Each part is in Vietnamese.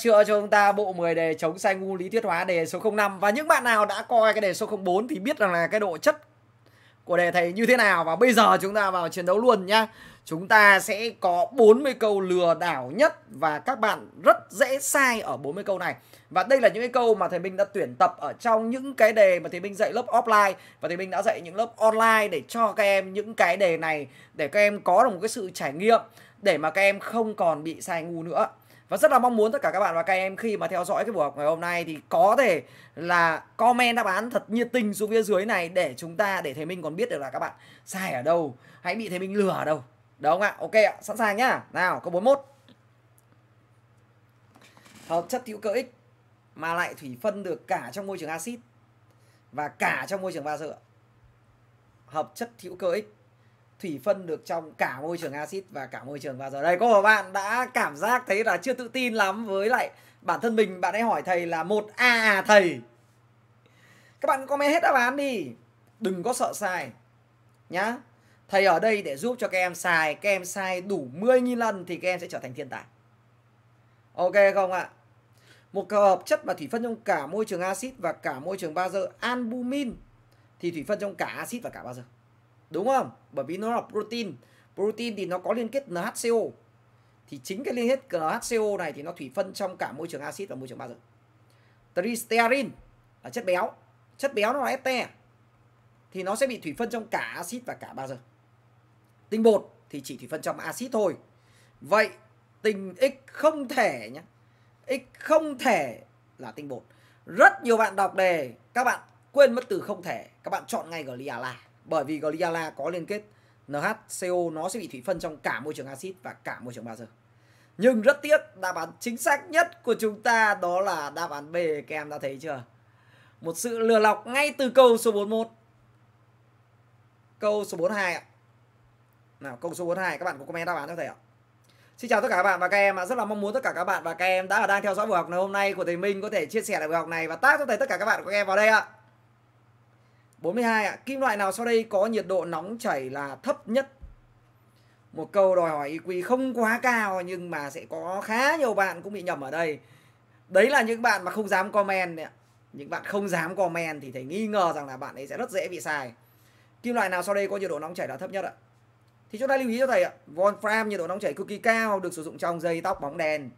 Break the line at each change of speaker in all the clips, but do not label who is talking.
chữa cho chúng ta bộ 10 đề chống sai ngu lý thuyết hóa đề số 05 và những bạn nào đã coi cái đề số 04 thì biết rằng là cái độ chất của đề thầy như thế nào và bây giờ chúng ta vào chiến đấu luôn nhá. Chúng ta sẽ có 40 câu lừa đảo nhất và các bạn rất dễ sai ở 40 câu này. Và đây là những cái câu mà thầy Minh đã tuyển tập ở trong những cái đề mà thầy Minh dạy lớp offline và thầy Minh đã dạy những lớp online để cho các em những cái đề này để các em có được một cái sự trải nghiệm để mà các em không còn bị sai ngu nữa và rất là mong muốn tất cả các bạn và các em khi mà theo dõi cái buổi học ngày hôm nay thì có thể là comment đáp án thật nhiệt tình xuống phía dưới này để chúng ta để thầy Minh còn biết được là các bạn sai ở đâu, hãy bị thầy Minh lừa ở đâu. đúng không ạ? Ok ạ, sẵn sàng nhá. Nào, câu 41. Hợp chất hữu cơ X mà lại thủy phân được cả trong môi trường axit và cả trong môi trường va dựa. Hợp chất hữu cơ X thủy phân được trong cả môi trường axit và cả môi trường vào giờ đây có một bạn đã cảm giác thấy là chưa tự tin lắm với lại bản thân mình bạn ấy hỏi thầy là một a à thầy các bạn comment hết đáp án đi đừng có sợ sai nhá thầy ở đây để giúp cho các em sai các em sai đủ 10.000 lần thì các em sẽ trở thành thiên tài ok không ạ một hợp chất mà thủy phân trong cả môi trường axit và cả môi trường bazơ albumin thì thủy phân trong cả axit và cả bazơ Đúng không? Bởi vì nó là protein. Protein thì nó có liên kết NHCO. Thì chính cái liên kết NHCO này thì nó thủy phân trong cả môi trường axit và môi trường bazơ. Tristearin là chất béo. Chất béo nó là este. Thì nó sẽ bị thủy phân trong cả axit và cả bazơ. Tinh bột thì chỉ thủy phân trong axit thôi. Vậy tinh x không thể nhé. X không thể là tinh bột. Rất nhiều bạn đọc đề các bạn quên mất từ không thể, các bạn chọn ngay gliala bởi vì Gliala có liên kết NHCO nó sẽ bị thủy phân trong cả môi trường axit và cả môi trường bazơ. Nhưng rất tiếc đáp án chính xác nhất của chúng ta đó là đáp án B các em đã thấy chưa? Một sự lừa lọc ngay từ câu số 41. Câu số 42 ạ. Nào câu số 42 các bạn có comment đáp án cho thầy ạ. Xin chào tất cả các bạn và các em ạ. Rất là mong muốn tất cả các bạn và các em đã và đang theo dõi buổi học ngày hôm nay của thầy Minh có thể chia sẻ lại buổi học này và tác cho thầy tất cả các bạn và các em vào đây ạ. 42 ạ. Kim loại nào sau đây có nhiệt độ nóng chảy là thấp nhất? Một câu đòi hỏi IQ không quá cao nhưng mà sẽ có khá nhiều bạn cũng bị nhầm ở đây. Đấy là những bạn mà không dám comment đấy ạ. Những bạn không dám comment thì thầy nghi ngờ rằng là bạn ấy sẽ rất dễ bị sai. Kim loại nào sau đây có nhiệt độ nóng chảy là thấp nhất ạ? Thì chúng ta lưu ý cho thầy ạ. Wolfram nhiệt độ nóng chảy cực kỳ cao được sử dụng trong dây tóc bóng đèn.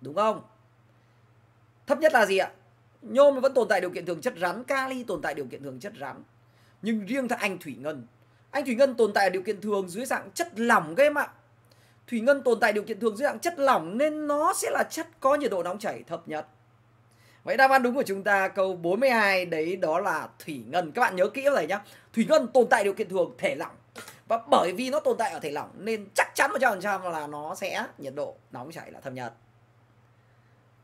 Đúng không? Thấp nhất là gì ạ? nhôm vẫn tồn tại điều kiện thường chất rắn kali tồn tại điều kiện thường chất rắn nhưng riêng thằng anh thủy ngân anh thủy ngân tồn tại điều kiện thường dưới dạng chất lỏng các em ạ thủy ngân tồn tại điều kiện thường dưới dạng chất lỏng nên nó sẽ là chất có nhiệt độ nóng chảy thấp nhất Vậy đáp án đúng của chúng ta câu 42 đấy đó là thủy ngân. Các bạn nhớ kỹ này nhá. Thủy ngân tồn tại điều kiện thường thể lỏng. Và bởi vì nó tồn tại ở thể lỏng nên chắc chắn một trăm là nó sẽ nhiệt độ nóng chảy là thấp nhất.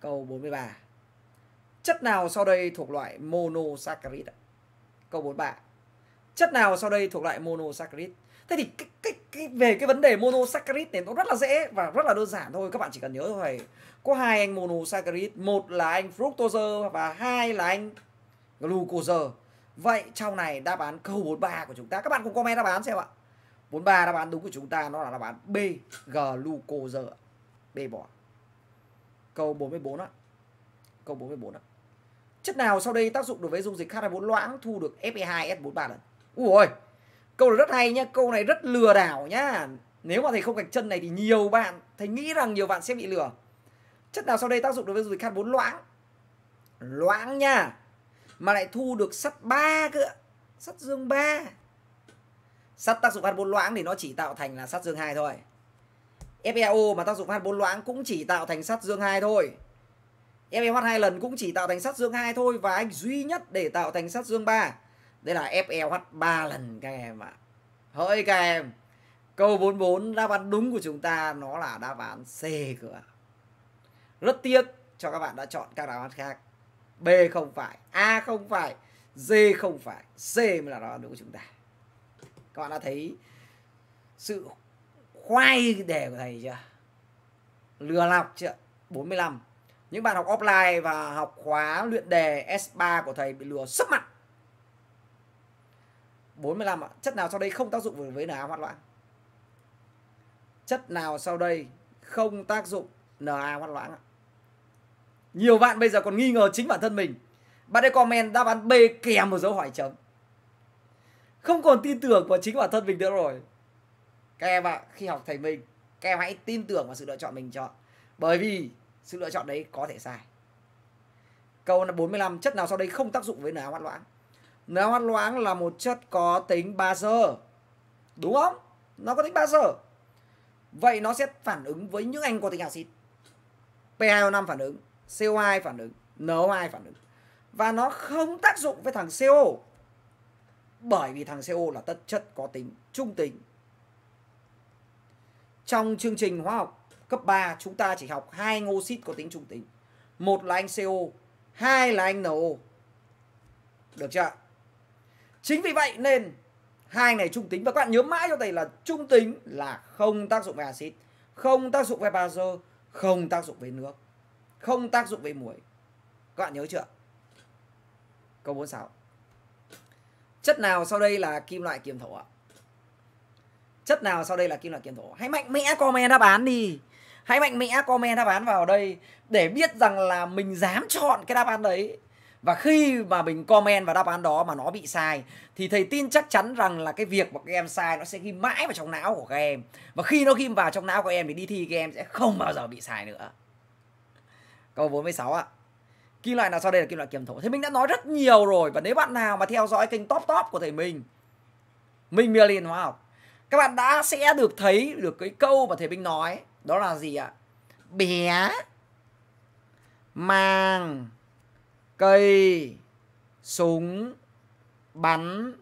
Câu 43. Chất nào sau đây thuộc loại monosaccharide? Câu 43. Chất nào sau đây thuộc loại monosaccharide? Thế thì cái, cái, cái, về cái vấn đề monosaccharide này nó rất là dễ và rất là đơn giản thôi. Các bạn chỉ cần nhớ thôi. Có hai anh monosaccharide. Một là anh fructose và hai là anh glucose. Vậy trong này đáp án câu 43 của chúng ta. Các bạn cùng comment đáp án xem ạ. 43 đáp án đúng của chúng ta nó là đáp án B. Glucose. B bỏ. Câu 44 ạ. Câu 44 ạ. Chất nào sau đây tác dụng đối với dung dịch H2O loãng thu được fe 2 s 43 lần? Ui câu này rất hay nhá, câu này rất lừa đảo nhá. Nếu mà thầy không gạch chân này thì nhiều bạn, thầy nghĩ rằng nhiều bạn sẽ bị lừa. Chất nào sau đây tác dụng đối với dung dịch H4 loãng? Loãng nha. Mà lại thu được sắt 3 cơ. Sắt dương 3. Sắt tác dụng H4 loãng thì nó chỉ tạo thành là sắt dương 2 thôi. FeO mà tác dụng H4 loãng cũng chỉ tạo thành sắt dương 2 thôi. FEH hai lần cũng chỉ tạo thành sắt dương hai thôi và anh duy nhất để tạo thành sắt dương 3. Đây là FEH 3 lần các em ạ. Hỡi các em. Câu 44 đáp án đúng của chúng ta nó là đáp án C cửa. Rất tiếc cho các bạn đã chọn các đáp án khác. B không phải, A không phải, D không phải, C mới là đáp án đúng của chúng ta. Các bạn đã thấy sự khoai đề của thầy chưa? Lừa lọc chưa? 45 những bạn học offline và học khóa luyện đề S3 của thầy bị lừa sấp mặt 45 ạ. Chất nào sau đây không tác dụng với NA hoạn loãng? Chất nào sau đây không tác dụng NA hoạn loãng ạ? Nhiều bạn bây giờ còn nghi ngờ chính bản thân mình. Bạn ấy comment đáp án B kèm một dấu hỏi chấm. Không còn tin tưởng vào chính bản thân mình nữa rồi. Các em ạ, à, khi học thầy mình, các em hãy tin tưởng vào sự lựa chọn mình chọn. Bởi vì sự lựa chọn đấy có thể sai câu là 45 chất nào sau đây không tác dụng với NH hoãn loãng NH hoãn loãng là một chất có tính bazơ đúng không nó có tính bazơ vậy nó sẽ phản ứng với những anh có tính axit P2O5 phản ứng CO2 phản ứng NO2 phản ứng và nó không tác dụng với thằng CO bởi vì thằng CO là tất chất có tính trung tính trong chương trình hóa học cấp 3 chúng ta chỉ học hai ngô xít có tính trung tính. Một là anh CO, hai là anh NO. Được chưa? Chính vì vậy nên hai này trung tính và các bạn nhớ mãi cho thầy là trung tính là không tác dụng với axit, không tác dụng với bazơ, không tác dụng với nước, không tác dụng với muối. Các bạn nhớ chưa? Câu 46. Chất nào sau đây là kim loại kiềm thổ ạ? Chất nào sau đây là kim loại kiềm thổ? Hãy mạnh mẽ comment đáp án đi hãy mạnh mẽ comment đáp án vào đây để biết rằng là mình dám chọn cái đáp án đấy và khi mà mình comment vào đáp án đó mà nó bị sai thì thầy tin chắc chắn rằng là cái việc mà các em sai nó sẽ ghi mãi vào trong não của các em và khi nó ghi vào trong não của em thì đi thi các em sẽ không bao giờ bị sai nữa câu 46 ạ à. kim loại nào sau đây là kim loại kiềm thổ thì mình đã nói rất nhiều rồi và nếu bạn nào mà theo dõi kênh top top của thầy mình mình Merlin hóa học các bạn đã sẽ được thấy được cái câu mà thầy Minh nói đó là gì ạ? Bé mang cây súng bắn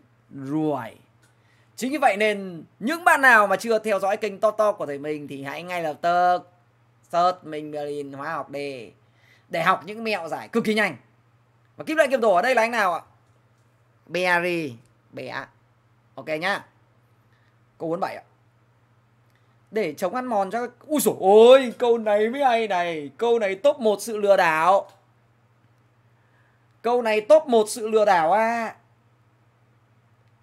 ruồi. Chính vì vậy nên những bạn nào mà chưa theo dõi kênh to to của thầy mình thì hãy ngay lập tức search mình Berlin hóa học đề để học những mẹo giải cực kỳ nhanh. Và kim loại kiêm tổ ở đây là anh nào ạ? Berry, bé. Ok nhá. Câu 47 ạ để chống ăn mòn cho ui dồi ôi câu này mới hay này câu này top một sự lừa đảo câu này top một sự lừa đảo à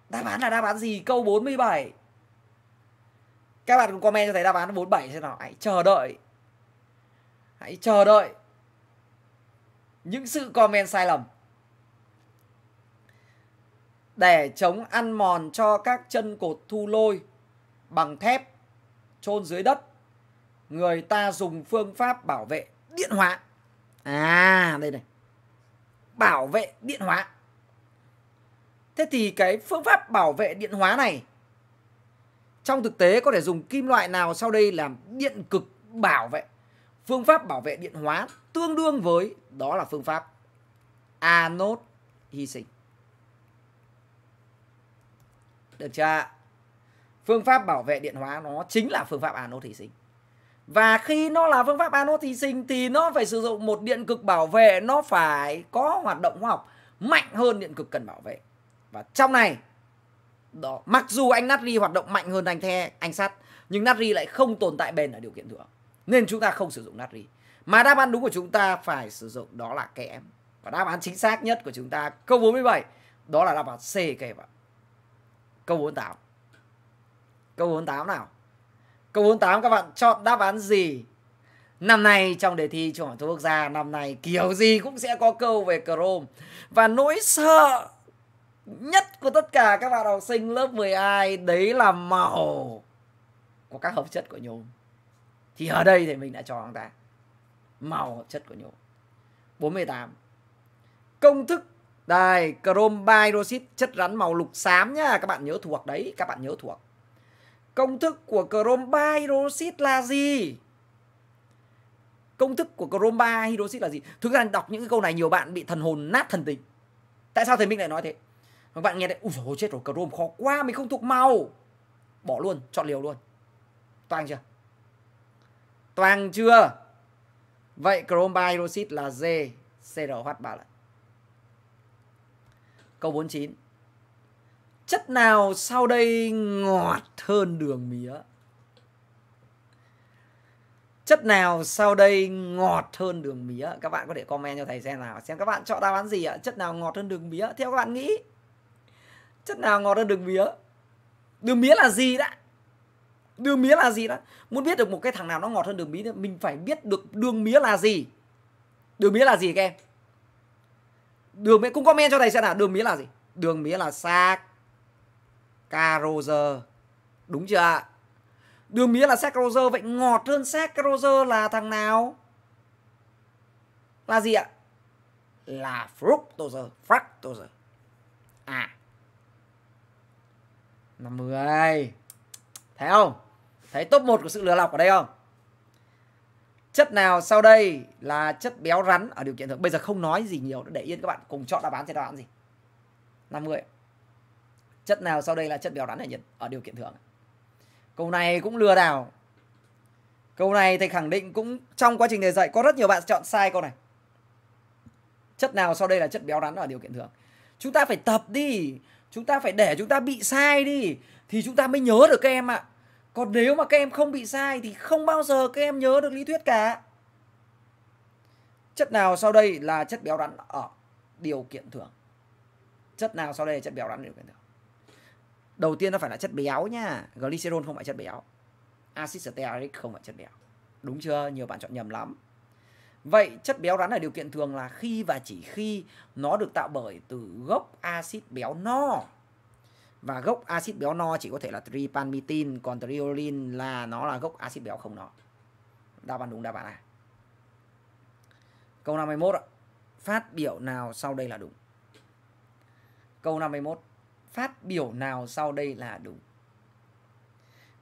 đáp án là đáp án gì câu 47 các bạn cũng comment cho thấy đáp án 47 xem nào hãy chờ đợi hãy chờ đợi những sự comment sai lầm để chống ăn mòn cho các chân cột thu lôi bằng thép chôn dưới đất người ta dùng phương pháp bảo vệ điện hóa à đây này bảo vệ điện hóa thế thì cái phương pháp bảo vệ điện hóa này trong thực tế có thể dùng kim loại nào sau đây làm điện cực bảo vệ phương pháp bảo vệ điện hóa tương đương với đó là phương pháp anode hy sinh được chưa ạ phương pháp bảo vệ điện hóa nó chính là phương pháp anode thí sinh và khi nó là phương pháp anode thí sinh thì nó phải sử dụng một điện cực bảo vệ nó phải có hoạt động hóa học mạnh hơn điện cực cần bảo vệ và trong này đó mặc dù anh natri hoạt động mạnh hơn anh the anh sắt nhưng natri lại không tồn tại bền ở điều kiện thừa nên chúng ta không sử dụng natri mà đáp án đúng của chúng ta phải sử dụng đó là kẽm và đáp án chính xác nhất của chúng ta câu 47 đó là đáp án C các em ạ câu 48 Câu 48 nào. Câu 48 các bạn chọn đáp án gì? Năm nay trong đề thi Trung học quốc gia năm nay kiểu gì cũng sẽ có câu về Chrome. Và nỗi sợ nhất của tất cả các bạn học sinh lớp 12 đấy là màu của các hợp chất của nhôm. Thì ở đây thì mình đã cho ông ta màu hợp chất của nhôm. 48. Công thức đây, chrome bihydroxit chất rắn màu lục xám nhá, các bạn nhớ thuộc đấy, các bạn nhớ thuộc. Công thức của chrome hydroxit là gì? Công thức của chrome hydroxit là gì? Thực ra đọc những cái câu này nhiều bạn bị thần hồn nát thần tính. Tại sao thầy Minh lại nói thế? Các bạn nghe đấy, ui dồi chết rồi, chrome khó quá, mình không thuộc màu. Bỏ luôn, chọn liều luôn. Toàn chưa? Toàn chưa? Vậy chrome hydroxit là G, CRH3 lại. Câu 49 chất nào sau đây ngọt hơn đường mía chất nào sau đây ngọt hơn đường mía các bạn có thể comment cho thầy xem nào xem các bạn chọn đáp án gì ạ chất nào ngọt hơn đường mía theo các bạn nghĩ chất nào ngọt hơn đường mía đường mía là gì đã đường mía là gì đã muốn biết được một cái thằng nào nó ngọt hơn đường mía thì mình phải biết được đường mía là gì đường mía là gì các em đường mía cũng comment cho thầy xem nào đường mía là gì đường mía là xác Caroser Đúng chưa ạ? Đường mía là Seth Roger Vậy ngọt hơn Seth Roger là thằng nào? Là gì ạ? Là fructose Fructose À 50 Thấy không? Thấy top 1 của sự lừa lọc ở đây không? Chất nào sau đây là chất béo rắn ở điều kiện thường Bây giờ không nói gì nhiều Để yên các bạn cùng chọn đáp án sẽ đáp án gì 50 ạ chất nào sau đây là chất béo rắn ở nhiệt ở điều kiện thường câu này cũng lừa đảo câu này thầy khẳng định cũng trong quá trình thầy dạy có rất nhiều bạn chọn sai câu này chất nào sau đây là chất béo rắn ở điều kiện thường chúng ta phải tập đi chúng ta phải để chúng ta bị sai đi thì chúng ta mới nhớ được các em ạ à. còn nếu mà các em không bị sai thì không bao giờ các em nhớ được lý thuyết cả chất nào sau đây là chất béo rắn ở điều kiện thường chất nào sau đây là chất béo rắn ở điều kiện thường đầu tiên nó phải là chất béo nha glycerol không phải chất béo axit stearic không phải chất béo đúng chưa nhiều bạn chọn nhầm lắm vậy chất béo rắn ở điều kiện thường là khi và chỉ khi nó được tạo bởi từ gốc axit béo no và gốc axit béo no chỉ có thể là tripanmitin còn triolin là nó là gốc axit béo không no đáp án đúng đáp án này câu 51 ạ phát biểu nào sau đây là đúng câu 51 phát biểu nào sau đây là đúng?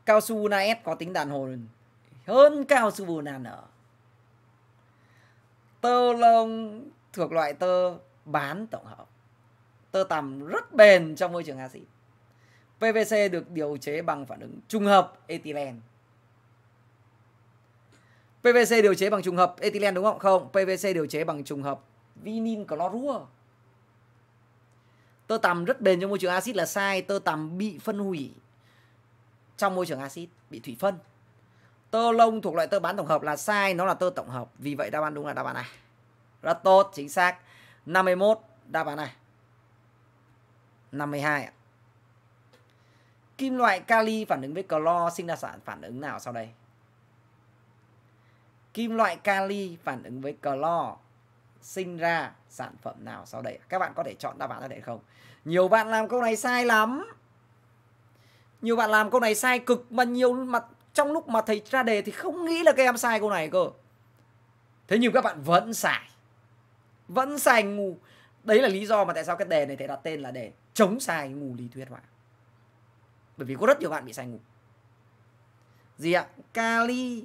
Cao su na Naet có tính đàn hồi hơn cao su Bonanno. Tơ lông thuộc loại tơ bán tổng hợp. Tơ tằm rất bền trong môi trường axit. PVC được điều chế bằng phản ứng trùng hợp ethylene. PVC điều chế bằng trùng hợp ethylene đúng không? Không, PVC điều chế bằng trùng hợp vinin clorua tơ tằm rất bền trong môi trường axit là sai tơ tằm bị phân hủy trong môi trường axit bị thủy phân tơ lông thuộc loại tơ bán tổng hợp là sai nó là tơ tổng hợp vì vậy đáp án đúng là đáp án A rất tốt chính xác 51 đáp án A 52 ạ Kim loại kali phản ứng với clo sinh ra sản phản ứng nào sau đây? Kim loại kali phản ứng với clo sinh ra sản phẩm nào sau đây các bạn có thể chọn đáp án ra đây không nhiều bạn làm câu này sai lắm nhiều bạn làm câu này sai cực mà nhiều mặt trong lúc mà thầy ra đề thì không nghĩ là các em sai câu này cơ thế nhưng các bạn vẫn sai vẫn sai ngu đấy là lý do mà tại sao cái đề này thầy đặt tên là đề chống sai ngu lý thuyết hóa bởi vì có rất nhiều bạn bị sai ngủ, gì ạ kali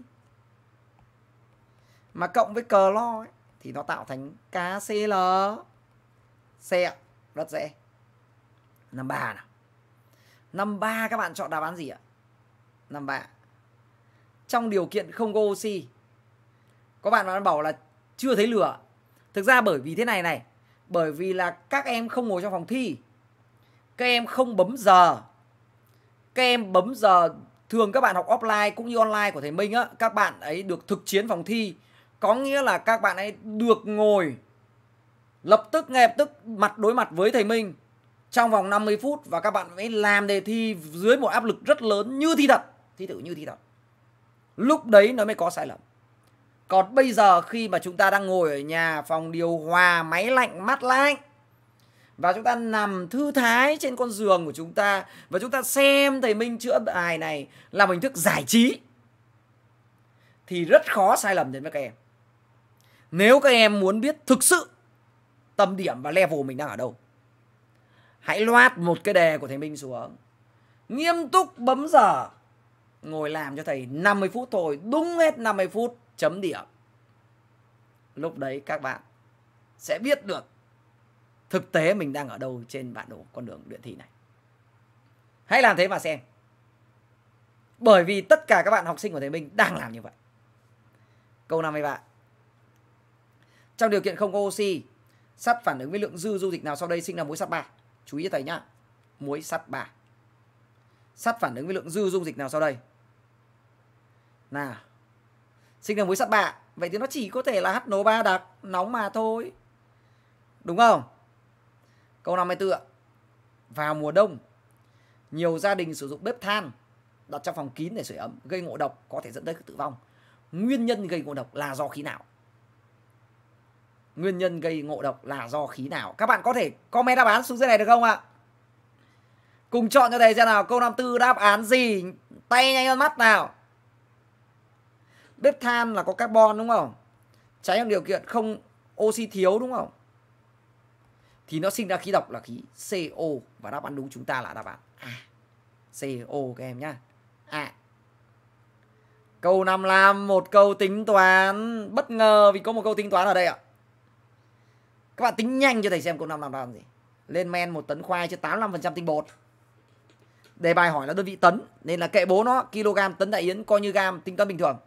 mà cộng với cờ lo ấy thì nó tạo thành KCl C ạ rất dễ năm ba nào năm ba các bạn chọn đáp án gì ạ năm ba trong điều kiện không có oxy có bạn bạn bảo là chưa thấy lửa thực ra bởi vì thế này này bởi vì là các em không ngồi trong phòng thi các em không bấm giờ các em bấm giờ thường các bạn học offline cũng như online của thầy Minh á các bạn ấy được thực chiến phòng thi có nghĩa là các bạn ấy được ngồi lập tức ngay lập tức mặt đối mặt với thầy Minh trong vòng 50 phút và các bạn ấy làm đề thi dưới một áp lực rất lớn như thi thật, thi thử như thi thật. Lúc đấy nó mới có sai lầm. Còn bây giờ khi mà chúng ta đang ngồi ở nhà phòng điều hòa, máy lạnh, mát lạnh và chúng ta nằm thư thái trên con giường của chúng ta và chúng ta xem thầy Minh chữa bài này làm hình thức giải trí thì rất khó sai lầm đến với các em. Nếu các em muốn biết thực sự tâm điểm và level mình đang ở đâu, hãy loát một cái đề của thầy Minh xuống. Nghiêm túc bấm giờ, ngồi làm cho thầy 50 phút thôi, đúng hết 50 phút chấm điểm. Lúc đấy các bạn sẽ biết được thực tế mình đang ở đâu trên bản đồ con đường luyện thi này. Hãy làm thế mà xem. Bởi vì tất cả các bạn học sinh của thầy Minh đang làm như vậy. Câu bạn trong điều kiện không có oxy, sắt phản ứng với lượng dư dung dịch nào sau đây sinh ra muối sắt 3? Chú ý cho thầy nhá. Muối sắt 3. Sắt phản ứng với lượng dư dung dịch nào sau đây? Nào. Sinh ra muối sắt 3. Vậy thì nó chỉ có thể là HNO3 đặc nóng mà thôi. Đúng không? Câu 54 Vào mùa đông, nhiều gia đình sử dụng bếp than đặt trong phòng kín để sưởi ấm gây ngộ độc có thể dẫn tới tử vong. Nguyên nhân gây ngộ độc là do khí nào? nguyên nhân gây ngộ độc là do khí nào. Các bạn có thể comment đáp án xuống dưới này được không ạ? Cùng chọn cho thầy xem nào câu năm tư đáp án gì? Tay nhanh hơn mắt nào. Bếp than là có carbon đúng không? Cháy trong điều kiện không oxy thiếu đúng không? Thì nó sinh ra khí độc là khí CO và đáp án đúng chúng ta là đáp án A. CO các em nhá. A. À. Câu 55 một câu tính toán bất ngờ vì có một câu tính toán ở đây ạ các bạn tính nhanh cho thầy xem câu 5 làm làm gì lên men một tấn khoai chứ 85% tinh bột đề bài hỏi là đơn vị tấn nên là kệ bố nó kg tấn đại yến coi như gam tính cân bình thường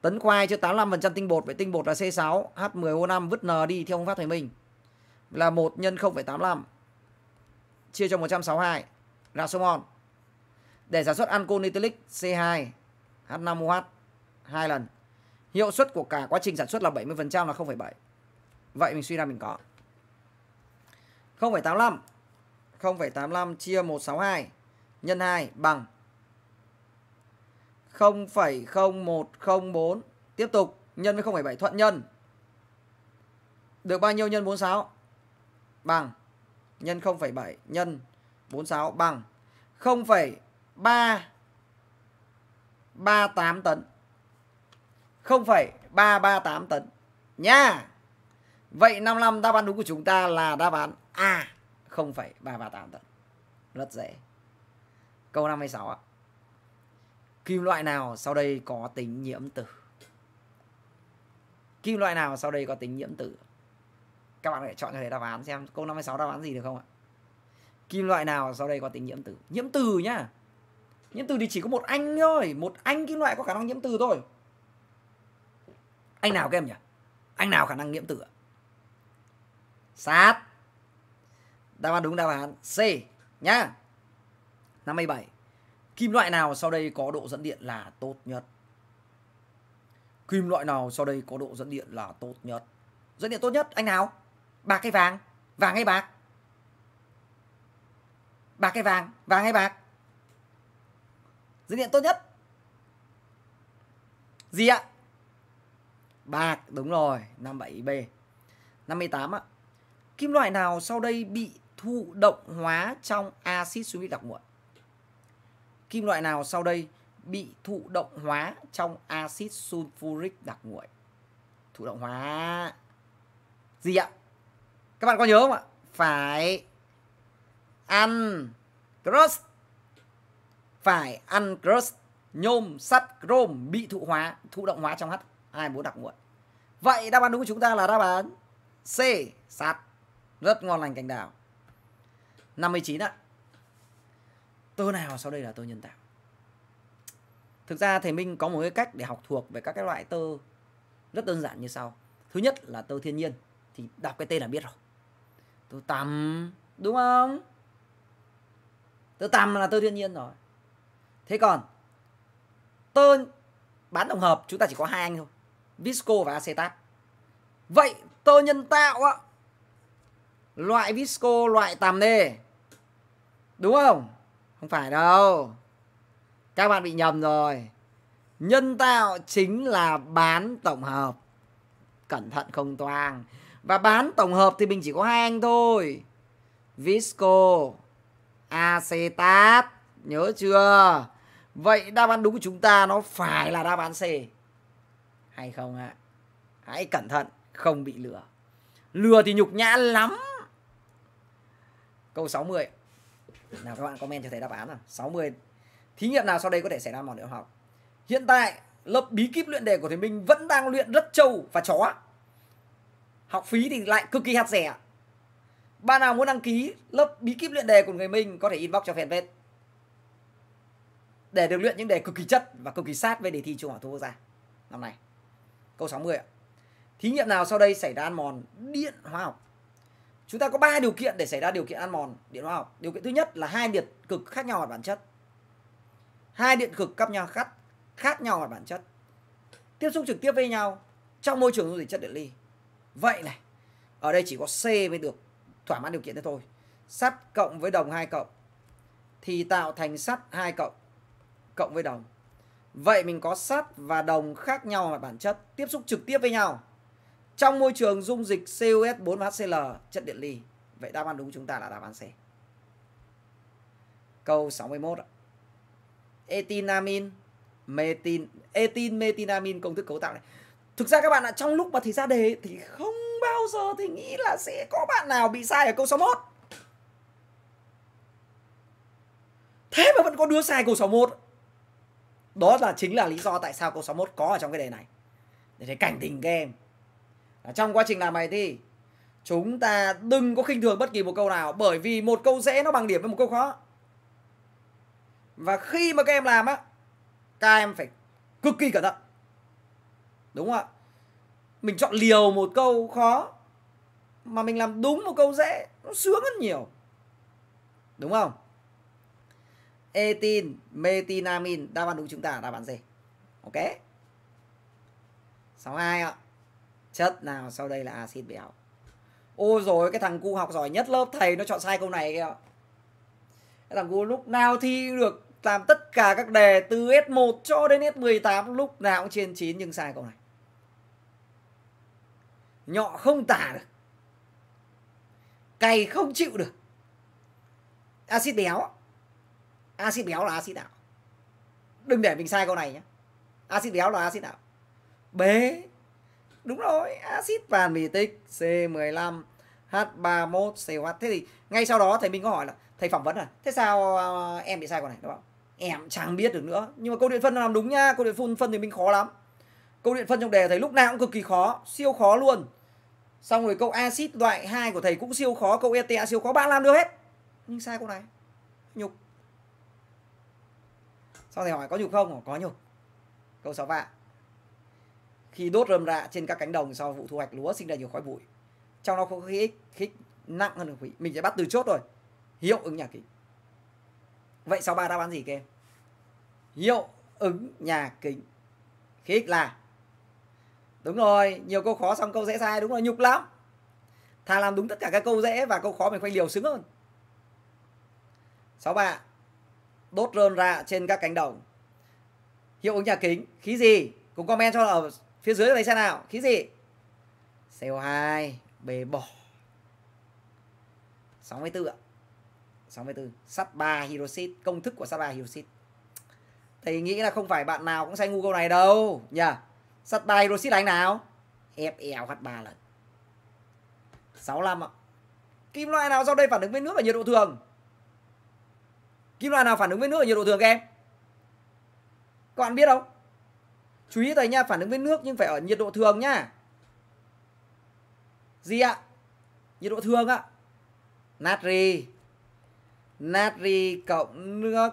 tấn khoai chứ 85% tinh bột vậy tinh bột là C6 H10O5 vứt N đi theo phương pháp thầy mình là 1 nhân 0,85 chia cho 162 ra số mol để sản xuất ancol nitric C2 H5OH hai lần hiệu suất của cả quá trình sản xuất là 70% là 0,7 Vậy mình suy ra mình có 0,85 0,85 chia 162 nhân 2 bằng 0,0104 tiếp tục nhân với 0,7 thuận nhân được bao nhiêu nhân 46 bằng nhân 0,7 nhân 46 bằng 0,338 tấn 0,338 tấn nha Vậy 55 đáp án đúng của chúng ta là đáp án A 0,338 tấn. Rất dễ. Câu 56 ạ. Kim loại nào sau đây có tính nhiễm tử? Kim loại nào sau đây có tính nhiễm tử? Các bạn hãy chọn cho thấy đáp án xem câu 56 đáp án gì được không ạ? Kim loại nào sau đây có tính nhiễm tử? Nhiễm từ nhá. Nhiễm từ thì chỉ có một anh thôi, một anh kim loại có khả năng nhiễm từ thôi. Anh nào các em nhỉ? Anh nào khả năng nhiễm tử ạ? Sát. Đáp án đúng đáp án C nhá. 57. Kim loại nào sau đây có độ dẫn điện là tốt nhất? Kim loại nào sau đây có độ dẫn điện là tốt nhất? Dẫn điện tốt nhất anh nào? Bạc hay vàng? Vàng hay bạc? Bạc hay vàng? Vàng hay bạc? Dẫn điện tốt nhất. Gì ạ? Bạc đúng rồi, 57B. 58 ạ. Kim loại nào sau đây bị thụ động hóa trong axit sulfuric đặc muộn? Kim loại nào sau đây bị thụ động hóa trong axit sulfuric đặc nguội? Thụ động hóa gì ạ? Các bạn có nhớ không ạ? Phải ăn crust phải ăn crust nhôm sắt chrome bị thụ hóa thụ động hóa trong H24 đặc nguội. Vậy đáp án đúng của chúng ta là đáp án C sắt. Rất ngon lành cành đào 59 ạ Tô nào sau đây là tô nhân tạo Thực ra thầy Minh có một cái cách để học thuộc về các cái loại tơ rất đơn giản như sau. Thứ nhất là tơ thiên nhiên thì đọc cái tên là biết rồi. Tơ tằm đúng không? Tơ tằm là tơ thiên nhiên rồi. Thế còn tơ bán tổng hợp chúng ta chỉ có hai anh thôi. Visco và acetat. Vậy tơ nhân tạo á loại visco loại tằm nê đúng không không phải đâu các bạn bị nhầm rồi nhân tạo chính là bán tổng hợp cẩn thận không toang và bán tổng hợp thì mình chỉ có hai anh thôi visco acetat nhớ chưa vậy đáp án đúng của chúng ta nó phải là đáp án c hay không ạ hãy cẩn thận không bị lừa lừa thì nhục nhã lắm Câu 60. Nào các bạn comment cho thấy đáp án nào. 60. Thí nghiệm nào sau đây có thể xảy ra mòn địa học? Hiện tại lớp bí kíp luyện đề của thầy Minh vẫn đang luyện rất trâu và chó. Học phí thì lại cực kỳ hạt rẻ. Bạn nào muốn đăng ký lớp bí kíp luyện đề của người minh có thể inbox cho fanpage để được luyện những đề cực kỳ chất và cực kỳ sát về đề thi trung học thu quốc gia năm nay. Câu 60 ạ. Thí nghiệm nào sau đây xảy ra ăn mòn điện hóa học? Chúng ta có ba điều kiện để xảy ra điều kiện ăn mòn điện hóa học. Điều kiện thứ nhất là hai điện cực khác nhau ở bản chất. Hai điện cực cấp nhau khác khác nhau ở bản chất. Tiếp xúc trực tiếp với nhau trong môi trường dung dịch chất điện ly. Vậy này, ở đây chỉ có C mới được thỏa mãn điều kiện thế thôi. Sắt cộng với đồng 2 cộng thì tạo thành sắt 2 cộng cộng với đồng. Vậy mình có sắt và đồng khác nhau ở bản chất, tiếp xúc trực tiếp với nhau trong môi trường dung dịch COS4HCl chất điện ly. Vậy đáp án đúng chúng ta là đáp án C. Câu 61 ạ. Etinamin, metin, etin metinamin công thức cấu tạo này. Thực ra các bạn ạ, trong lúc mà thầy ra đề thì không bao giờ thì nghĩ là sẽ có bạn nào bị sai ở câu 61. Thế mà vẫn có đứa sai câu 61. Đó là chính là lý do tại sao câu 61 có ở trong cái đề này. Để thấy cảnh tình game trong quá trình làm bài thi chúng ta đừng có khinh thường bất kỳ một câu nào bởi vì một câu dễ nó bằng điểm với một câu khó và khi mà các em làm á các em phải cực kỳ cẩn thận đúng không ạ mình chọn liều một câu khó mà mình làm đúng một câu dễ nó sướng hơn nhiều đúng không etin metinamin đáp án đúng chúng ta đáp án gì ok 62 ạ chất nào sau đây là axit béo ôi rồi cái thằng cu học giỏi nhất lớp thầy nó chọn sai câu này kìa cái thằng cu lúc nào thi được làm tất cả các đề từ S1 cho đến S18 lúc nào cũng trên 9 nhưng sai câu này nhọ không tả được cày không chịu được axit béo axit béo là axit nào đừng để mình sai câu này nhé axit béo là axit nào bế đúng rồi axit vàng vì tích C15 H31 CH thế thì ngay sau đó thầy mình có hỏi là thầy phỏng vấn à thế sao ờ, em bị sai con này đúng không em chẳng biết được nữa nhưng mà câu điện phân làm đúng nha câu điện phân phân thì mình khó lắm câu điện phân trong đề thầy lúc nào cũng cực kỳ khó siêu khó luôn xong rồi câu axit loại 2 của thầy cũng siêu khó câu ETA siêu khó bạn làm được hết nhưng sai câu này nhục sau thầy hỏi có nhục không có nhục câu 6 vạn khi đốt rơm rạ trên các cánh đồng sau vụ thu hoạch lúa sinh ra nhiều khói bụi trong đó có khí khí nặng hơn được quỵ mình sẽ bắt từ chốt rồi hiệu ứng nhà kính vậy sau ba đáp án gì các hiệu ứng nhà kính khí là đúng rồi nhiều câu khó xong câu dễ sai đúng rồi nhục lắm thà làm đúng tất cả các câu dễ và câu khó mình khoanh liều xứng hơn sáu ba đốt rơm rạ trên các cánh đồng hiệu ứng nhà kính khí gì cùng comment cho ở phía dưới này xem nào khí gì CO2 bề bỏ 64 ạ 64 sắt 3 hydroxit công thức của sắt 3 hydroxit thì nghĩ là không phải bạn nào cũng sai ngu câu này đâu nhỉ yeah. sắt 3 hydroxit là anh nào FeOH3 lần 65 ạ kim loại nào sau đây phản ứng với nước ở nhiệt độ thường kim loại nào phản ứng với nước ở nhiệt độ thường các em các bạn biết không Chú ý thầy nha, phản ứng với nước nhưng phải ở nhiệt độ thường nhá. Gì ạ? Nhiệt độ thường ạ. Natri. Natri cộng nước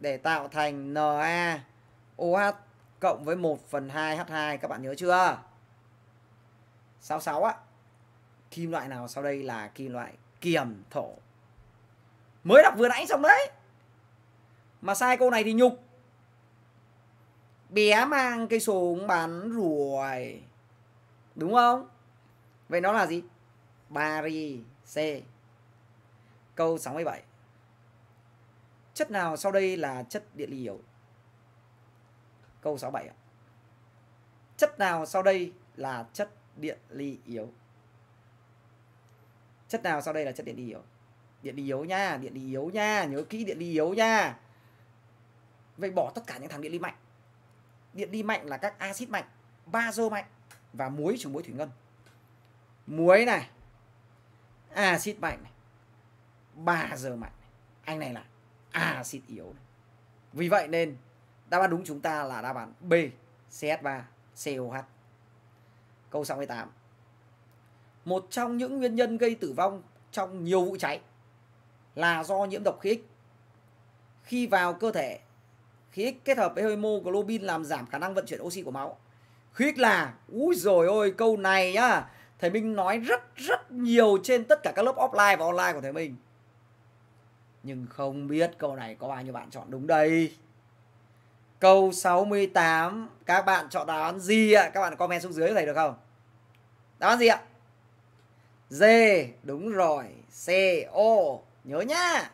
để tạo thành NaOH cộng với 1 phần 2 H2 các bạn nhớ chưa? 66 ạ Kim loại nào sau đây là kim loại kiềm thổ? Mới đọc vừa nãy xong đấy. Mà sai câu này thì nhục bé mang cây súng bắn ruồi đúng không vậy nó là gì Paris C câu 67 chất nào sau đây là chất điện địa yếu câu 67 ạ chất nào sau đây là chất điện ly yếu chất nào sau đây là chất điện ly yếu điện ly yếu nha điện ly yếu nha nhớ kỹ điện ly yếu nha vậy bỏ tất cả những thằng điện ly mạnh điện đi mạnh là các axit mạnh bazơ mạnh và muối chứa muối thủy ngân muối này axit mạnh này ba mạnh này. anh này là axit yếu này. vì vậy nên đáp án đúng chúng ta là đáp án B CH3 COH câu 68 một trong những nguyên nhân gây tử vong trong nhiều vụ cháy là do nhiễm độc khí X khi vào cơ thể khí X kết hợp với hemoglobin làm giảm khả năng vận chuyển oxy của máu. Khí X là, úi rồi ôi câu này nhá, thầy Minh nói rất rất nhiều trên tất cả các lớp offline và online của thầy Minh. Nhưng không biết câu này có bao nhiêu bạn chọn đúng đây. Câu 68, các bạn chọn đáp án gì ạ? Các bạn comment xuống dưới thầy được không? Đáp án gì ạ? D, đúng rồi, C, O, nhớ nhá.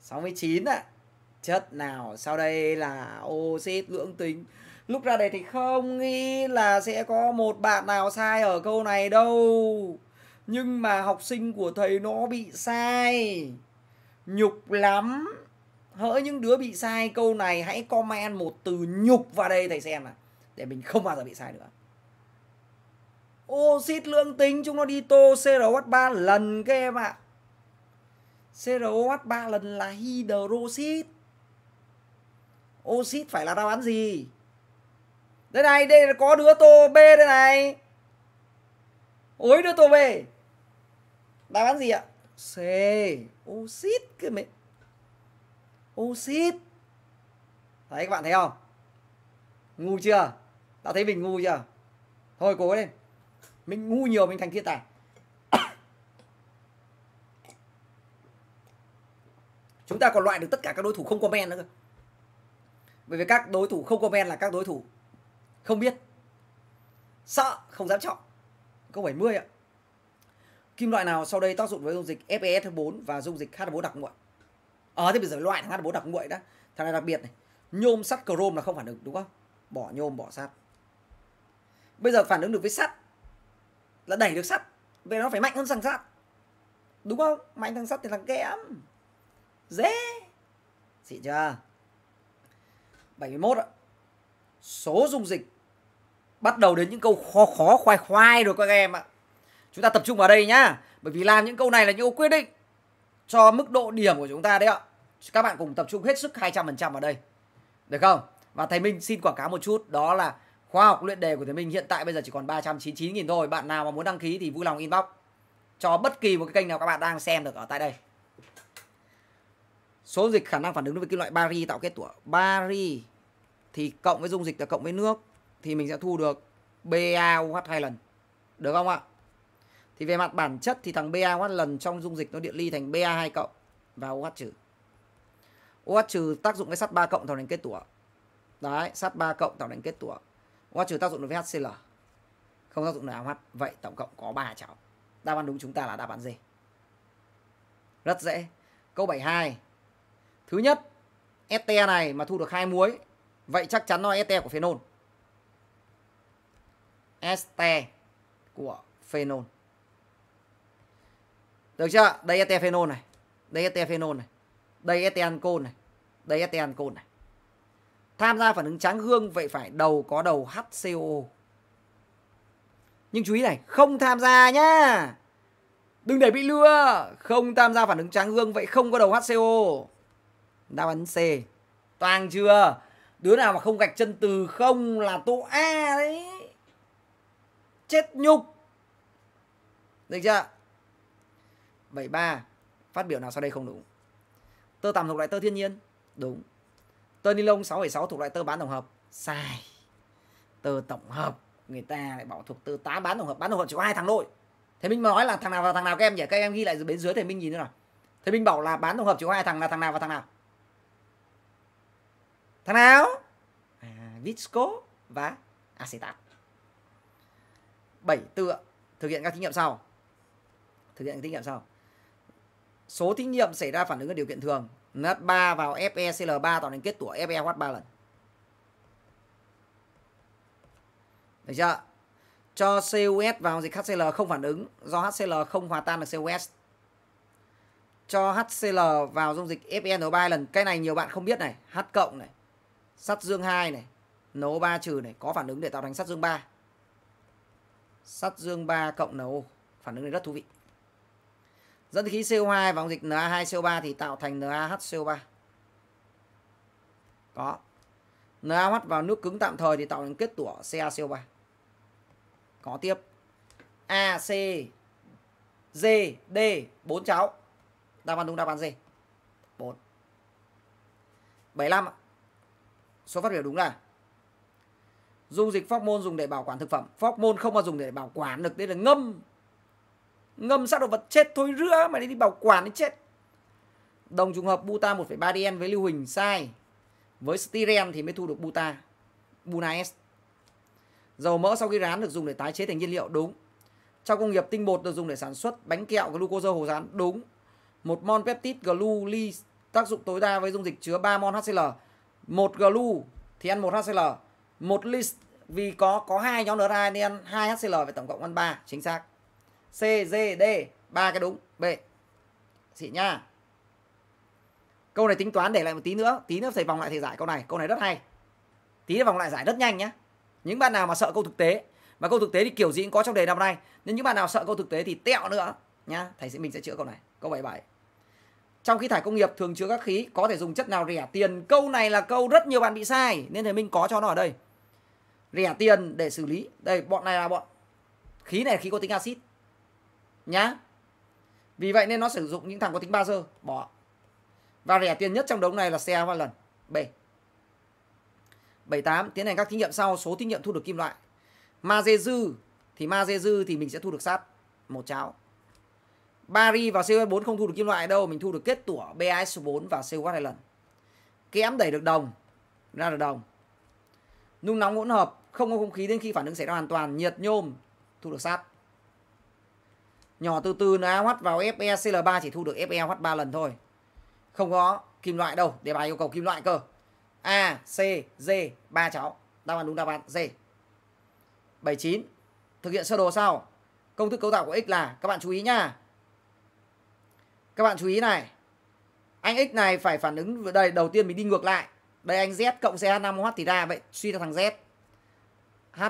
69 ạ. À chất nào sau đây là oxit lưỡng tính lúc ra đây thì không nghĩ là sẽ có một bạn nào sai ở câu này đâu nhưng mà học sinh của thầy nó bị sai nhục lắm hỡi những đứa bị sai câu này hãy comment một từ nhục vào đây thầy xem nào để mình không bao giờ bị sai nữa oxit lưỡng tính chúng nó đi tô CROH 3 lần các em ạ. CROH 3 lần là hydroxit oxit phải là đáp án gì đây này đây có đứa tô b đây này ối đứa tô b đáp án gì ạ c oxit cái mẹ oxit thấy các bạn thấy không ngu chưa đã thấy mình ngu chưa thôi cố lên mình ngu nhiều mình thành thiên tài chúng ta còn loại được tất cả các đối thủ không có men nữa cơ bởi vì các đối thủ không comment là các đối thủ không biết sợ không dám chọn câu 70 ạ kim loại nào sau đây tác dụng với dung dịch FeS 4 và dung dịch H4 đặc nguội ờ à, thế bây giờ loại thằng H4 đặc nguội đó thằng này đặc biệt này nhôm sắt chrome là không phản ứng đúng không bỏ nhôm bỏ sắt bây giờ phản ứng được với sắt là đẩy được sắt vậy nó phải mạnh hơn thằng sắt đúng không mạnh thằng sắt thì thằng kém dễ xịn chưa 71 ạ. Số dung dịch bắt đầu đến những câu khó khó khoai khoai rồi các em ạ. Chúng ta tập trung vào đây nhá, bởi vì làm những câu này là những câu quyết định cho mức độ điểm của chúng ta đấy ạ. Các bạn cùng tập trung hết sức 200% vào đây. Được không? Và thầy Minh xin quảng cáo một chút đó là khoa học luyện đề của thầy Minh hiện tại bây giờ chỉ còn 399.000 thôi. Bạn nào mà muốn đăng ký thì vui lòng inbox cho bất kỳ một cái kênh nào các bạn đang xem được ở tại đây số dịch khả năng phản ứng với kim loại bari tạo kết tủa bari thì cộng với dung dịch là cộng với nước thì mình sẽ thu được BaOH hai lần. Được không ạ? Thì về mặt bản chất thì thằng BaOH lần trong dung dịch nó điện ly thành Ba 2 cộng và OH trừ. OH trừ tác dụng với sắt 3 cộng tạo thành kết tủa. Đấy, sắt 3 cộng tạo thành kết tủa. OH trừ tác dụng đối với HCl. Không tác dụng đối với OH. Vậy tổng cộng có 3 cháu. Đáp án đúng chúng ta là đáp án gì Rất dễ. Câu 72 Thứ nhất, este này mà thu được hai muối, vậy chắc chắn nó là este của phenol. Este của phenol. Được chưa? Đây este phenol này, đây este phenol này, đây este ancol này, đây este ancol này. Tham gia phản ứng tráng gương vậy phải đầu có đầu HCO. Nhưng chú ý này, không tham gia nhá. Đừng để bị lừa, không tham gia phản ứng tráng gương vậy không có đầu HCO đáp án C toàn chưa đứa nào mà không gạch chân từ không là tô A đấy chết nhục được chưa vậy ba phát biểu nào sau đây không đúng tơ tằm thuộc loại tơ thiên nhiên đúng tơ ni lông 6,6 thuộc loại tơ bán tổng hợp sai tơ tổng hợp người ta lại bảo thuộc tơ tá bán tổng hợp bán tổng hợp chỉ có hai thằng nội thế minh mà nói là thằng nào và thằng nào các em nhỉ các em ghi lại bên dưới thì minh nhìn nữa nào thế minh bảo là bán tổng hợp chỉ có hai thằng là thằng nào và thằng nào Thằng nào? À, visco và acetat. bảy tựa thực hiện các thí nghiệm sau. Thực hiện các thí nghiệm sau. Số thí nghiệm xảy ra phản ứng ở điều kiện thường. NH3 vào FeCl3 tạo nên kết tủa FeH3 lần. Được chưa? Cho COS vào dịch HCl không phản ứng do HCl không hòa tan được COS. Cho HCl vào dung dịch FeN3 lần. Cái này nhiều bạn không biết này. H cộng này sắt dương 2 này, NO3 trừ này có phản ứng để tạo thành sắt dương 3. Sắt dương 3 cộng NO, phản ứng này rất thú vị. Dẫn khí CO2 và dung dịch Na2CO3 thì tạo thành NaHCO3. Có. NaOH vào nước cứng tạm thời thì tạo thành kết tủa CaCO3. Có tiếp. ac C, G, D, 4 cháu. Đáp án đúng đáp án gì? 4. 75 ạ. Số phát biểu đúng là dung dịch phóc môn dùng để bảo quản thực phẩm. phóc môn không mà dùng để bảo quản được, đây là ngâm. Ngâm xác động vật chết thôi rửa mà đi bảo quản đến chết. Đồng trùng hợp buta 1,3 dien với lưu huỳnh sai. Với styren thì mới thu được buta. Bunaes. Dầu mỡ sau khi rán được dùng để tái chế thành nhiên liệu đúng. Trong công nghiệp tinh bột được dùng để sản xuất bánh kẹo glucose hồ rán đúng. Một mol peptide glu tác dụng tối đa với dung dịch chứa 3 mol HCl một glu thì ăn một hcl một list vì có có hai nhóm NRI nên ăn 2 HCl về tổng cộng ăn 3 chính xác. C, D, D ba cái đúng. B. chị nha. Câu này tính toán để lại một tí nữa, tí nữa thầy vòng lại thầy giải câu này, câu này rất hay. Tí nữa vòng lại giải rất nhanh nhé. Những bạn nào mà sợ câu thực tế mà câu thực tế thì kiểu gì cũng có trong đề năm nay, nên những bạn nào sợ câu thực tế thì tẹo nữa nhá, thầy sẽ mình sẽ chữa câu này. Câu bảy bảy trong khi thải công nghiệp thường chứa các khí có thể dùng chất nào rẻ tiền? Câu này là câu rất nhiều bạn bị sai nên thầy Minh có cho nó ở đây. Rẻ tiền để xử lý. Đây, bọn này là bọn khí này là khí có tính axit. Nhá. Vì vậy nên nó sử dụng những thằng có tính bazơ, bỏ. Và rẻ tiền nhất trong đống này là xe ba lần. B. 78 tiến hành các thí nghiệm sau số thí nghiệm thu được kim loại. ma Magie dư thì ma magie dư thì mình sẽ thu được sắt một cháo Bari và COS4 e không thu được kim loại đâu Mình thu được kết tủa BAS4 và COS lần. Kém đẩy được đồng Ra được đồng Nung nóng hỗn hợp Không có không khí đến khi phản ứng xảy ra hoàn toàn Nhiệt nhôm Thu được sắt Nhỏ từ từ NaOH vào FeCl3 chỉ thu được feh 3 lần thôi Không có kim loại đâu Đề bài yêu cầu kim loại cơ A, C, D, 3 cháu Đáp án đúng đáp án D 79 Thực hiện sơ đồ sau Công thức cấu tạo của X là Các bạn chú ý nha các bạn chú ý này anh x này phải phản ứng đây đầu tiên mình đi ngược lại đây anh z cộng ch 5 oh thì ra vậy suy ra thằng z ho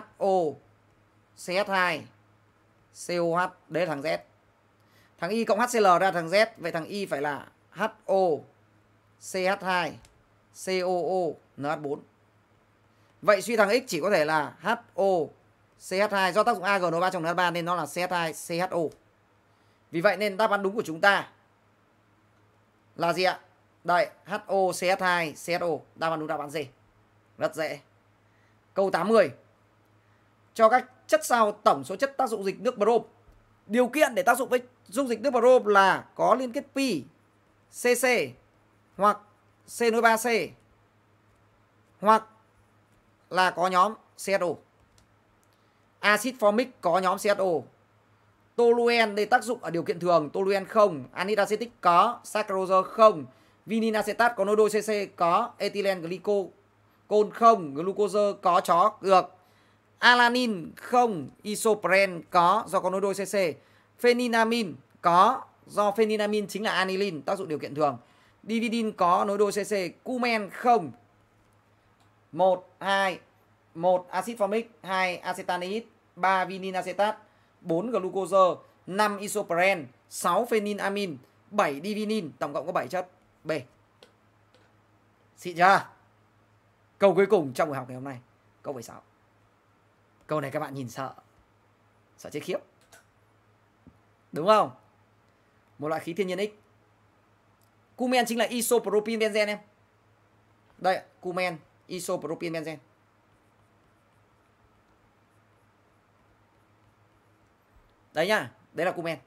ch 2 coh đấy là thằng z thằng y cộng hcl ra thằng z vậy thằng y phải là ho ch2 coo nh4 vậy suy thằng x chỉ có thể là ho ch2 do tác dụng agn3 trong nh3 nên nó là ch2 cho vì vậy nên đáp án đúng của chúng ta là gì ạ? Đây, HOCS2, CSO, đáp án đúng đáp án gì? Rất dễ. Câu 80. Cho các chất sau tổng số chất tác dụng dịch nước brom. Điều kiện để tác dụng với dung dịch nước brom là có liên kết pi CC hoặc C nối 3C hoặc là có nhóm CSO. Acid formic có nhóm CSO Toluen đây tác dụng ở điều kiện thường, toluen không, anidacetic có, saccharose không, vinil acetat có nôi CC có, ethylene glycol không, glucose có chó được. Alanin không, isopren có do có nối đôi CC. Phenylamin có do phenylamin chính là anilin tác dụng điều kiện thường. Dividin có nối đôi CC, cumen không. một hai một axit formic, hai acetanilid, ba vinil acetat, 4 glucose, 5 isopren, 6 phenylamin, 7 divinin, tổng cộng có 7 chất B. Xịn chưa? Câu cuối cùng trong buổi học ngày hôm nay, câu 16. Câu này các bạn nhìn sợ. Sợ chết khiếp. Đúng không? Một loại khí thiên nhiên X. Cumen chính là isopropylbenzene em. Đây, cumen isopropylbenzene. Đấy nhá, đấy là comment.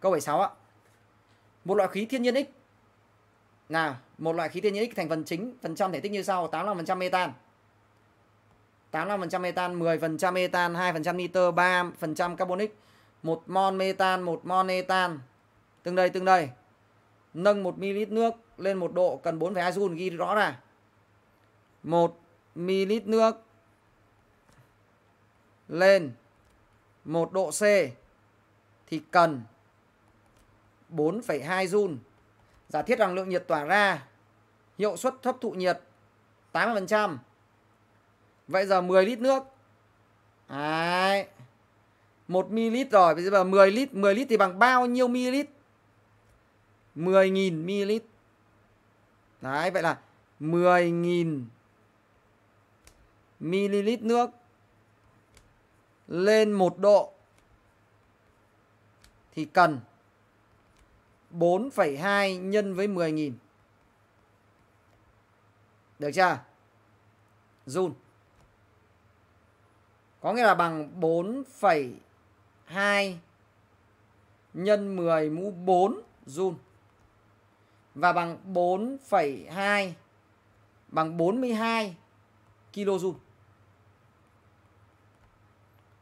Câu 76 ạ. Một loại khí thiên nhiên X. Nào, một loại khí thiên nhiên X thành phần chính, phần trăm thể tích như sau, 85% metan. 85% metan, 10% metan, 2% nitơ, 3% carbonic, 1 mol metan, 1 mol etan. Từng đây, từng đây. Nâng 1 ml nước lên 1 độ cần 4,2 joule ghi rõ ra. 1 ml nước lên 1 độ C thì cần 4,2 joule. Giả thiết rằng lượng nhiệt tỏa ra hiệu suất hấp thụ nhiệt 80%. Vậy giờ 10 lít nước. Đấy. 1 ml rồi, bây giờ 10 lít, 10 lít thì bằng bao nhiêu ml? 10.000 ml. Đấy, vậy là 10.000 ml nước lên một độ thì cần 4,2 nhân với 10.000. Được chưa? Joule. Có nghĩa là bằng 4,2 nhân 10 mũ 4 joule. Và bằng 4,2 bằng 42 kJ.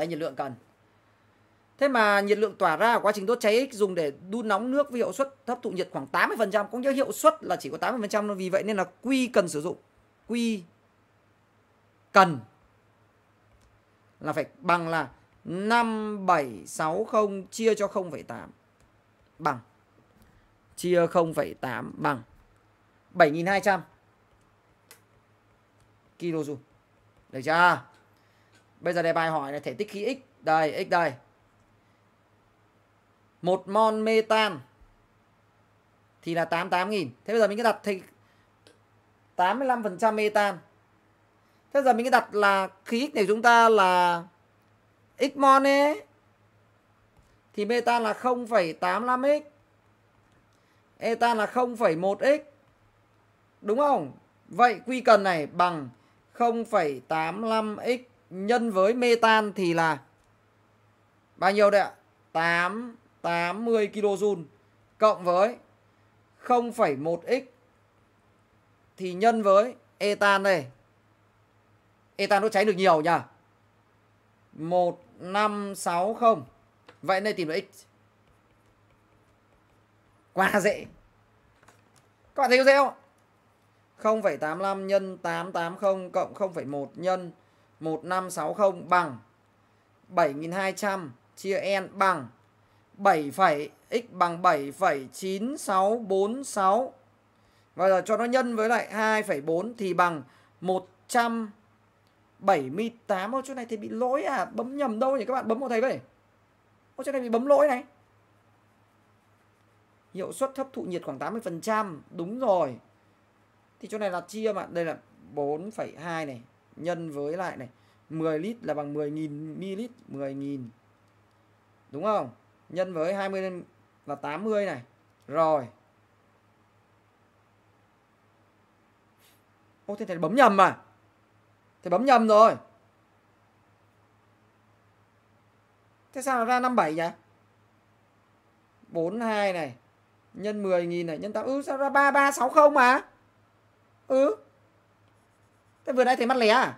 Đấy nhiệt lượng cần. Thế mà nhiệt lượng tỏa ra quá trình đốt cháy dùng để đun nóng nước với hiệu suất hấp thụ nhiệt khoảng 80%, cũng như hiệu suất là chỉ có 80% vì vậy nên là Q cần sử dụng. Q cần là phải bằng là 5760 chia cho 0,8 bằng chia 0,8 bằng 7200 kJ. Được chưa? Bây giờ đề bài hỏi là thể tích khí X. Đây, X đây. Một mol metan thì là 88.000. Thế bây giờ mình cứ đặt thì 85% metan. Thế giờ mình cứ đặt là khí X này chúng ta là X mol ấy. Thì metan là 0,85X. Etan là 0,1X. Đúng không? Vậy quy cần này bằng 0,85X nhân với metan thì là bao nhiêu đấy ạ? 8 80 kJ cộng với 0,1x thì nhân với etan này. Etan nó cháy được nhiều nhỉ? 1560. Vậy nên tìm được x. Quá dễ. Các bạn thấy có dễ không? 0,85 nhân 880 cộng 0,1 nhân 1560 bằng 7200 chia n bằng 7, x bằng 7,9646. Và giờ cho nó nhân với lại 2,4 thì bằng 178. Ô, chỗ này thì bị lỗi à, bấm nhầm đâu nhỉ các bạn, bấm vào thấy vậy. Ô, chỗ này bị bấm lỗi này. Hiệu suất hấp thụ nhiệt khoảng 80%, đúng rồi. Thì chỗ này là chia mà, đây là 4,2 này, nhân với lại này 10 lít là bằng 10.000 ml 10.000 đúng không nhân với 20 là 80 này rồi ô thế thầy bấm nhầm mà thầy bấm nhầm rồi thế sao nó ra 57 nhỉ 42 này nhân 10.000 này nhân 8 ừ sao ra 3360 mà ừ thế vừa nãy thấy mắt lé à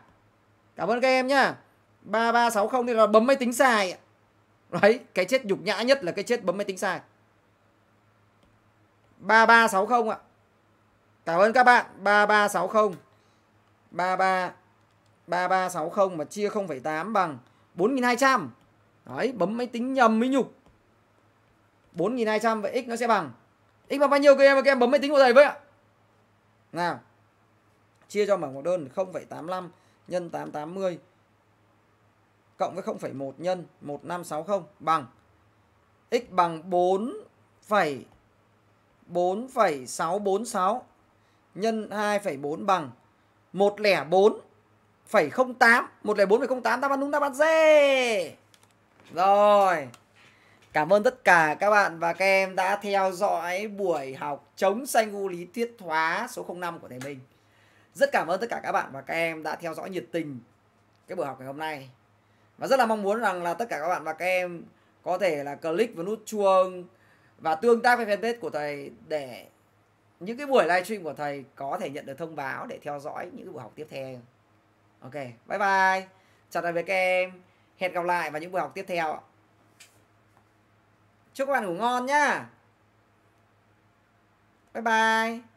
cảm ơn các em nhá 3360 thì là bấm máy tính sai đấy cái chết nhục nhã nhất là cái chết bấm máy tính sai 3360 ạ cảm ơn các bạn 3360 33 3360 mà chia 0,8 bằng 4200 đấy bấm máy tính nhầm mới nhục 4200 vậy x nó sẽ bằng x bằng bao nhiêu các em các em bấm máy tính của thầy với ạ nào chia cho mảng một đơn 0,85 nhân 880 cộng với 0,1 nhân 1560 bằng x bằng 4,4,646 nhân 2,4 bằng 104,08 104,08 ta bắn đúng ta bắn D rồi Cảm ơn tất cả các bạn và các em đã theo dõi buổi học chống sanh u lý thuyết hóa số 05 của thầy Minh. Rất cảm ơn tất cả các bạn và các em đã theo dõi nhiệt tình cái buổi học ngày hôm nay. Và rất là mong muốn rằng là tất cả các bạn và các em có thể là click vào nút chuông và tương tác với fanpage của thầy để những cái buổi livestream của thầy có thể nhận được thông báo để theo dõi những cái buổi học tiếp theo. Ok, bye bye. Chào tạm biệt các em. Hẹn gặp lại vào những buổi học tiếp theo. Chúc các bạn ngủ ngon nhá. Bye bye.